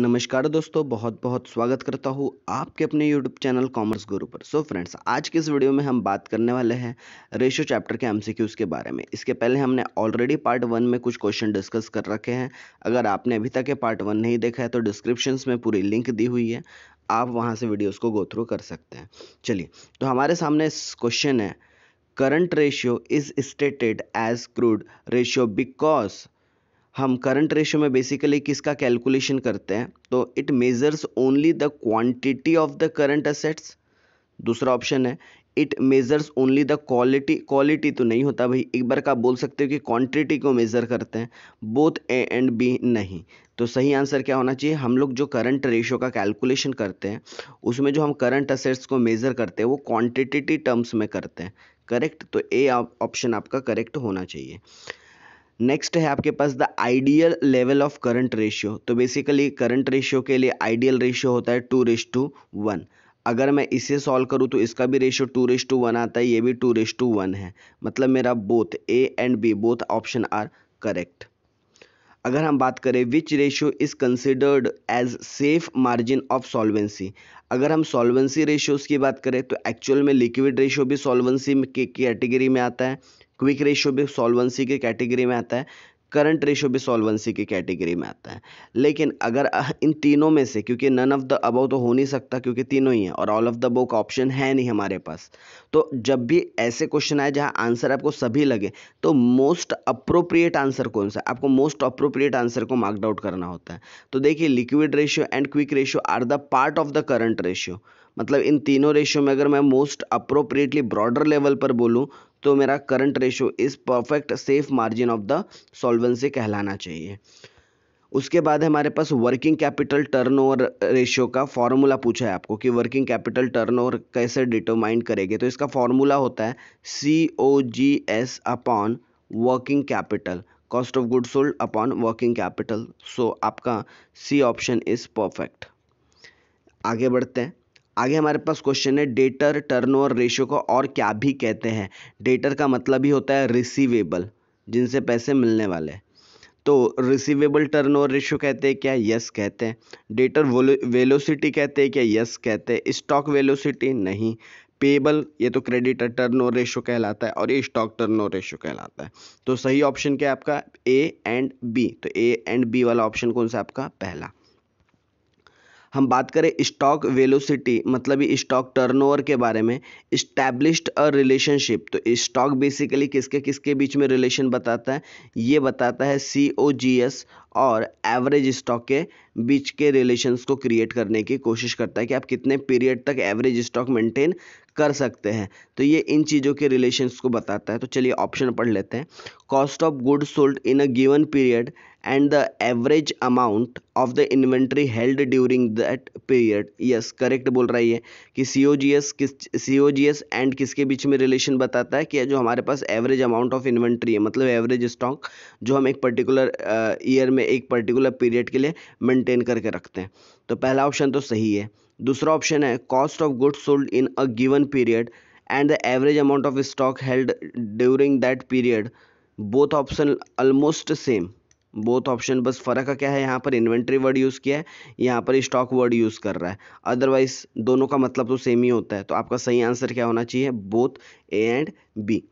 नमस्कार दोस्तों बहुत बहुत स्वागत करता हूँ आपके अपने यूट्यूब चैनल कॉमर्स गुरु पर सो so फ्रेंड्स आज के इस वीडियो में हम बात करने वाले हैं रेशो चैप्टर के एमसीक्यूज़ के बारे में इसके पहले हमने ऑलरेडी पार्ट वन में कुछ क्वेश्चन डिस्कस कर रखे हैं अगर आपने अभी तक ये पार्ट वन नहीं देखा है तो डिस्क्रिप्शन में पूरी लिंक दी हुई है आप वहाँ से वीडियोज़ को गो थ्रू कर सकते हैं चलिए तो हमारे सामने क्वेश्चन है current ratio is stated as crude ratio because हम करंट रेशियो में बेसिकली किसका कैलकुलेशन करते हैं तो it measures only the quantity of the current assets दूसरा ऑप्शन है it measures only the quality quality तो नहीं होता भाई एक बार का आप बोल सकते हो कि क्वांटिटी को मेज़र करते हैं बोथ ए एंड बी नहीं तो सही आंसर क्या होना चाहिए हम लोग जो करंट रेशो का कैलकुलेशन करते हैं उसमें जो हम करंट असेट्स को मेज़र करते हैं वो क्वांटिटी टर्म्स में करते हैं करेक्ट तो ए ऑप्शन आपका करेक्ट होना चाहिए नेक्स्ट है आपके पास the ideal level of current ratio तो बेसिकली करंट रेशियो के लिए आइडियल रेशियो होता है टू रेस टू वन अगर मैं इसे सॉल्व करूँ तो इसका भी ratio two is to one आता है ये भी टू रेस टू वन है मतलब मेरा both A and B both option are correct अगर हम बात करें which ratio is considered as safe margin of solvency अगर हम सॉल्वेंसी रेशियोज़ की बात करें तो एक्चुअल में लिक्विड रेशियो भी सॉल्वेंसी के कैटेगरी में आता है क्विक रेशियो भी सॉल्वेंसी के कैटेगरी में आता है करंट रेशियो भी सॉल्वेंसी की कैटेगरी में आता है लेकिन अगर इन तीनों में से क्योंकि नन ऑफ द अबव तो हो नहीं सकता क्योंकि तीनों ही हैं और all of the above option है नहीं हमारे पास तो जब भी ऐसे क्वेश्चन आए जहां आंसर आपको सभी लगे तो मोस्ट अप्रोप्रिएट आंसर कौन सा आपको मोस्ट अप्रोप्रिएट आंसर को मार्कड आउट करना होता है तो देखिए liquid ratio and quick ratio are the part of the current ratio मतलब इन तीनों रेशियो में अगर मैं मोस्ट अप्रोप्रिएटली ब्रॉडर लेवल पर बोलूँ तो मेरा current ratio is perfect safe margin of the solvency कहलाना चाहिए उसके बाद हमारे पास वर्किंग कैपिटल टर्नओवर रेशियो का फॉर्मूला पूछा है आपको कि वर्किंग कैपिटल टर्नओवर कैसे डिटरमाइन करेंगे तो इसका फॉर्मूला होता है C O G S upon working capital cost of good sold upon working capital so आपका सी ऑप्शन इज़ परफेक्ट आगे बढ़ते हैं आगे हमारे पास क्वेश्चन है डेटर टर्न ओवर रेशियो को और क्या भी कहते हैं डेटर का मतलब ही होता है रिसीवेबल जिनसे पैसे मिलने वाले तो रिसीवेबल टर्न ओवर रेशियो कहते हैं क्या यस कहते हैं डेटर वेलोसिटी कहते हैं क्या यस कहते हैं स्टॉक वेलोसिटी नहीं पेबल ये तो क्रेडिटर टर्न ओवर रेशो कहलाता है और ये स्टॉक टर्न ओवर रेशो कहलाता है तो सही ऑप्शन क्या है आपका ए एंड बी तो ए एंड बी वाला ऑप्शन कौन सा आपका पहला हम बात करें स्टॉक वेलोसिटी मतलब स्टॉक टर्नओवर के बारे में इस्टेब्लिश्ड अ रिलेशनशिप तो स्टॉक बेसिकली किसके किसके बीच में रिलेशन बताता है ये बताता है सी ओ जी एस और एवरेज स्टॉक के बीच के रिलेशंस को क्रिएट करने की कोशिश करता है कि आप कितने पीरियड तक एवरेज स्टॉक मेंटेन कर सकते हैं तो ये इन चीज़ों के रिलेशंस को बताता है तो चलिए ऑप्शन पढ़ लेते हैं cost of good sold in a given period and the average amount of the inventory held during that period yes correct बोल रहा है कि सी ओ जी एस किस सी ओ जी एस एंड किसके बीच में रिलेशन बताता है कि जो हमारे पास एवरेज अमाउंट ऑफ इन्वेंट्री है मतलब एवरेज स्टॉक जो हम एक पर्टिकुलर ईयर uh, में एक पर्टिकुलर पीरियड के लिए मेंटेन करके रखते हैं तो पहला ऑप्शन तो सही है दूसरा ऑप्शन है cost of goods sold in a given period and the average amount of stock held during that period both option almost same both option बस फ़र्क क्या है यहाँ पर इन्वेंट्री वर्ड यूज़ किया है यहाँ पर स्टॉक वर्ड यूज़ कर रहा है अदरवाइज दोनों का मतलब तो सेम ही होता है तो आपका सही आंसर क्या होना चाहिए both A and B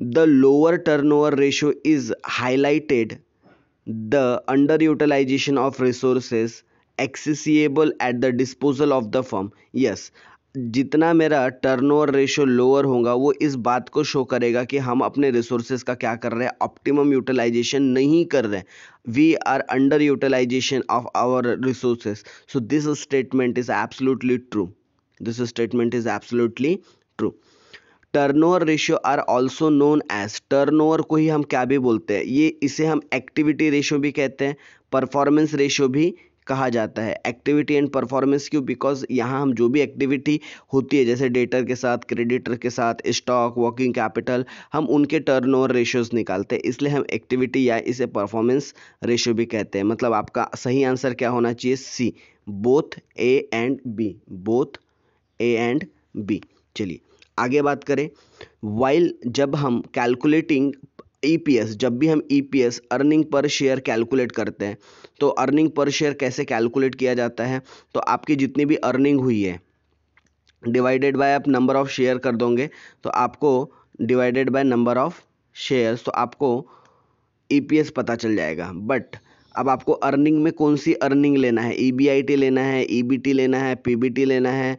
the lower turn over ratio is highlighted the under utilization of resources accessible at the disposal of the firm yes जितना मेरा टर्नओवर रेशो लोअर होगा वो इस बात को शो करेगा कि हम अपने रिसोर्सेज का क्या कर रहे हैं ऑप्टिमम यूटिलाइजेशन नहीं कर रहे we are under utilization of our resources so this statement is absolutely true this statement is absolutely true turnover ratio are also known as turnover को ही हम क्या भी बोलते हैं ये इसे हम एक्टिविटी रेशियो भी कहते हैं परफॉर्मेंस रेशियो भी कहा जाता है एक्टिविटी एंड परफॉर्मेंस क्यों बिकॉज यहाँ हम जो भी एक्टिविटी होती है जैसे डेटर के साथ क्रेडिटर के साथ स्टॉक वर्किंग कैपिटल हम उनके टर्न ओवर रेशियोज निकालते हैं इसलिए हम एक्टिविटी या इसे परफॉर्मेंस रेशियो भी कहते हैं मतलब आपका सही आंसर क्या होना चाहिए C both A and B both A and B चलिए आगे बात करें वाइल जब हम कैलकुलेटिंग ई e जब भी हम ई अर्निंग पर शेयर कैलकुलेट करते हैं तो अर्निंग पर शेयर कैसे कैलकुलेट किया जाता है तो आपकी जितनी भी अर्निंग हुई है डिवाइडेड बाय आप नंबर ऑफ़ शेयर कर दोगे तो आपको divided by number of shares तो आपको ई e पता चल जाएगा बट अब आपको अर्निंग में कौन सी अर्निंग लेना है ई e लेना है ई लेना है पी लेना है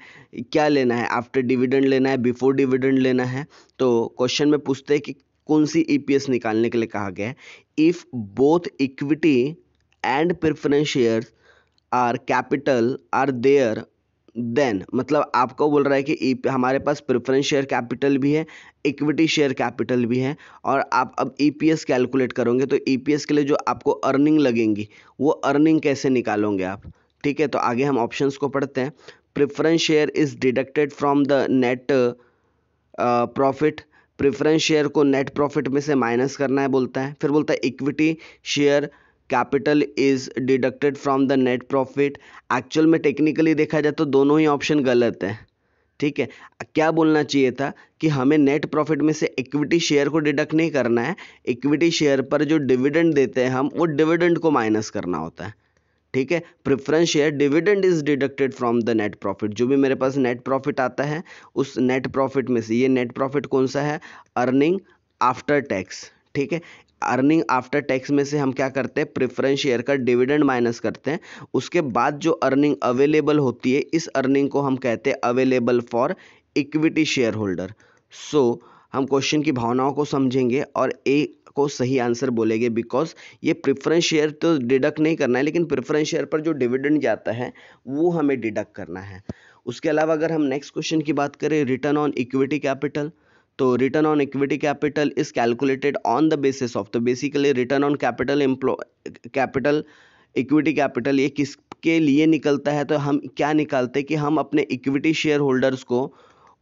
क्या लेना है आफ्टर डिविडेंड लेना है बिफोर डिविडेंड लेना है तो क्वेश्चन में पूछते हैं कि कौन सी ईपीएस निकालने के लिए कहा गया है if both equity and preference share are capital are there then मतलब आपको बोल रहा है कि हमारे पास प्रेफरेंस शेयर कैपिटल भी है इक्विटी शेयर कैपिटल भी है और आप अब ईपीएस कैलकुलेट करोगे तो ईपीएस के लिए जो आपको अर्निंग लगेंगी वो अर्निंग कैसे निकालोगे आप ठीक है तो आगे हम ऑप्शंस को पढ़ते हैं preference share is deducted from the net profit preference share को नेट प्रॉफिट में से माइनस करना है बोलता है फिर बोलता है equity share capital is deducted from the net profit actual में टेक्निकली देखा जाए तो दोनों ही ऑप्शन गलत है ठीक है क्या बोलना चाहिए था कि हमें नेट प्रॉफिट में से इक्विटी शेयर को डिडक्ट नहीं करना है इक्विटी शेयर पर जो डिविडेंड देते हैं हम वो डिविडेंड को माइनस करना होता है ठीक है preference share dividend is deducted from the net profit जो भी मेरे पास नेट प्रॉफिट आता है उस नेट प्रॉफिट में से ये नेट प्रॉफिट कौन सा है अर्निंग आफ्टर टैक्स ठीक है अर्निंग आफ्टर टैक्स में से हम क्या करते हैं प्रिफरेंस शेयर का डिविडेंड माइनस करते हैं उसके बाद जो अर्निंग अवेलेबल होती है इस अर्निंग को हम कहते हैं available for equity share holder so हम क्वेश्चन की भावनाओं को समझेंगे और एक को सही आंसर बोलेंगे बिकॉज ये प्रेफरेंस शेयर तो डिडक्ट नहीं करना है लेकिन प्रेफरेंस शेयर पर जो डिविडेंड जाता है वो हमें डिडक्ट करना है उसके अलावा अगर हम नेक्स्ट क्वेश्चन की बात करें रिटर्न ऑन इक्विटी कैपिटल तो return on equity capital is calculated on the basis of तो basically return on capital employed capital equity capital ये किसके लिए निकलता है तो हम क्या निकालते हैं कि हम अपने इक्विटी शेयर होल्डर्स को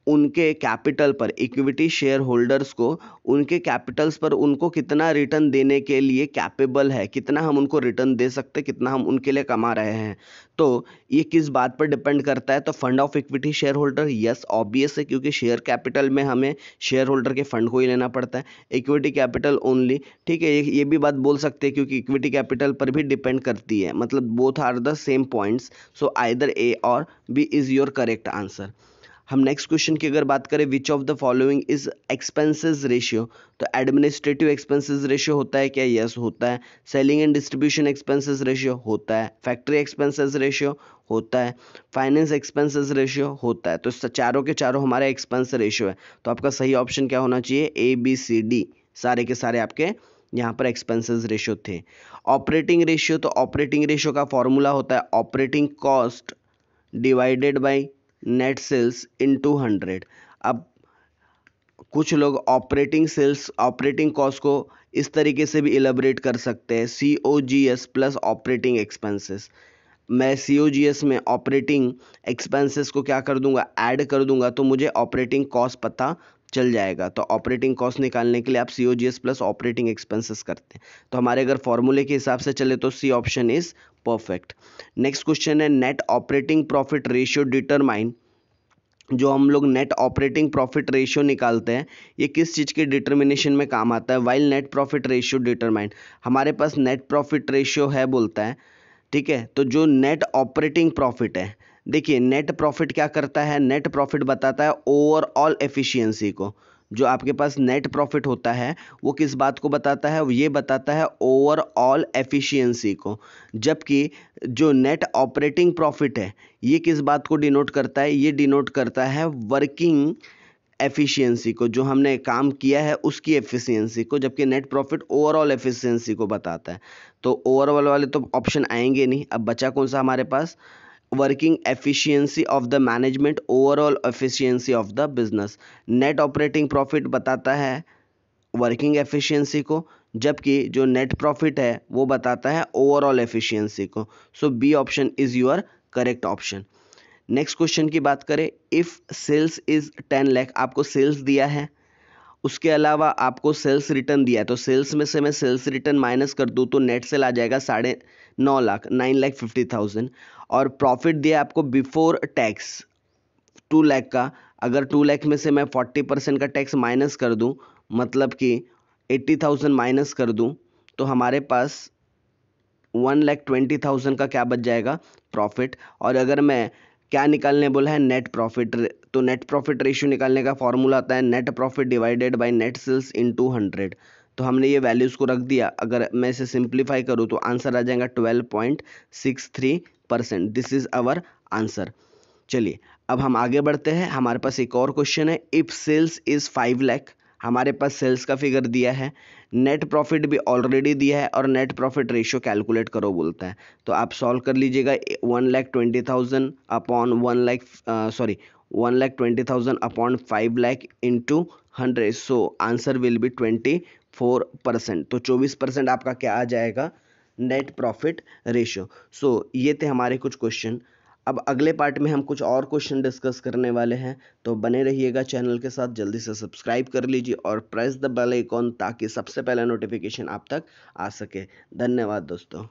उनके कैपिटल पर इक्विटी शेयर होल्डर्स को उनके कैपिटल्स पर उनको कितना रिटर्न देने के लिए कैपेबल है कितना हम उनको रिटर्न दे सकते कितना हम उनके लिए कमा रहे हैं तो ये किस बात पर डिपेंड करता है तो fund of equity share holder yes obvious है क्योंकि शेयर कैपिटल में हमें शेयर होल्डर के फंड को ही लेना पड़ता है इक्विटी कैपिटल ओनली ठीक है ये ये भी बात बोल सकते हैं क्योंकि इक्विटी कैपिटल पर भी डिपेंड करती है मतलब both are the same points so either A और B is your correct answer हम नेक्स्ट क्वेश्चन की अगर बात करें which of the following is expenses ratio तो एडमिनिस्ट्रेटिव एक्सपेंसेस रेशियो होता है क्या यस yes, होता है selling and distribution expenses ratio होता है फैक्ट्री एक्सपेंसेस रेशियो होता है फाइनेंस एक्सपेंसेस रेशियो होता है तो चारों के चारों हमारे एक्सपेंस रेशियो है तो आपका सही ऑप्शन क्या होना चाहिए ए बी सी डी सारे के सारे आपके यहाँ पर एक्सपेंसेस रेशियो थे ऑपरेटिंग रेशियो तो ऑपरेटिंग रेशियो का फॉर्मूला होता है operating cost divided by net sales into hundred अब कुछ लोग ऑपरेटिंग सेल्स ऑपरेटिंग कॉस्ट को इस तरीके से भी इलेबरेट कर सकते हैं C O G S plus operating expenses मैं सी ओ जी एस में ऑपरेटिंग एक्सपेंसेस को क्या कर दूंगा ऐड कर दूंगा तो मुझे ऑपरेटिंग कॉस्ट पता चल जाएगा तो ऑपरेटिंग कॉस्ट निकालने के लिए आप C O G S plus operating expenses करते हैं तो हमारे अगर फॉर्मूले के हिसाब से चले तो C option is perfect next question है net operating profit ratio determine जो हम लोग नेट ऑपरेटिंग प्रॉफिट रेशियो निकालते हैं ये किस चीज़ के डिटर्मिनेशन में काम आता है while net profit ratio determine हमारे पास नेट प्रॉफिट रेशियो है बोलता है ठीक है तो जो नेट ऑपरेटिंग प्रॉफिट है देखिए नेट प्रॉफिट क्या करता है नेट प्रॉफिट बताता है ओवरऑल एफिशिएंसी को जो आपके पास नेट प्रॉफिट होता है वो किस बात को बताता है ये बताता है ओवरऑल एफिशिएंसी को जबकि जो नेट ऑपरेटिंग प्रॉफिट है ये किस बात को डिनोट करता है ये डिनोट करता है वर्किंग एफिशिएंसी को जो हमने काम किया है उसकी एफिशिएंसी को जबकि नेट प्रॉफिट ओवरऑल एफिशिएंसी को बताता है तो ओवरऑल वाले तो ऑप्शन आएंगे नहीं अब बचा कौन सा हमारे पास working efficiency of the management overall efficiency of the business net operating profit बताता है वर्किंग एफिशिएंसी को जबकि जो नेट प्रॉफिट है वो बताता है ओवरऑल एफिशिएंसी को so B option is your correct option next question की बात करें if sales is ten lakh आपको सेल्स दिया है उसके अलावा आपको सेल्स रिटर्न दिया है तो सेल्स में से मैं सेल्स रिटर्न माइनस कर दूँ तो नेट सेल आ जाएगा साढ़े नौ lakh nine lakh fifty thousand और प्रॉफिट दिया आपको बिफोर टैक्स टू लाख का अगर टू लाख में से मैं फोर्टी परसेंट का टैक्स माइनस कर दूं मतलब कि एट्टी थाउजेंड माइनस कर दूं तो हमारे पास वन लैख ट्वेंटी थाउजेंड का क्या बच जाएगा प्रॉफिट और अगर मैं क्या निकालने बोला है नेट प्रॉफिट तो नेट प्रॉफिट रेशियो निकालने का फॉर्मूला आता है net profit divided by net sales into hundred तो हमने ये वैल्यूज़ को रख दिया अगर मैं इसे सिंप्लीफाई करूँ तो आंसर आ जाएगा twelve point six three percent this is our answer चलिए अब हम आगे बढ़ते हैं हमारे पास एक और क्वेश्चन है if sales is five lakh हमारे पास सेल्स का फिगर दिया है नेट प्रॉफिट भी ऑलरेडी दिया है और नेट प्रॉफिट रेशियो कैलकुलेट करो बोलता है तो आप सॉल्व कर लीजिएगा one lakh twenty thousand upon one lakh sorry one lakh twenty thousand upon five lakh into hundred so answer will be twenty four percent तो चौबीस परसेंट आपका क्या आ जाएगा नेट प्रॉफिट रेशियो सो ये थे हमारे कुछ क्वेश्चन अब अगले पार्ट में हम कुछ और क्वेश्चन डिस्कस करने वाले हैं तो बने रहिएगा चैनल के साथ जल्दी से सब्सक्राइब कर लीजिए और प्रेस द बेल आइकॉन ताकि सबसे पहले नोटिफिकेशन आप तक आ सके धन्यवाद दोस्तों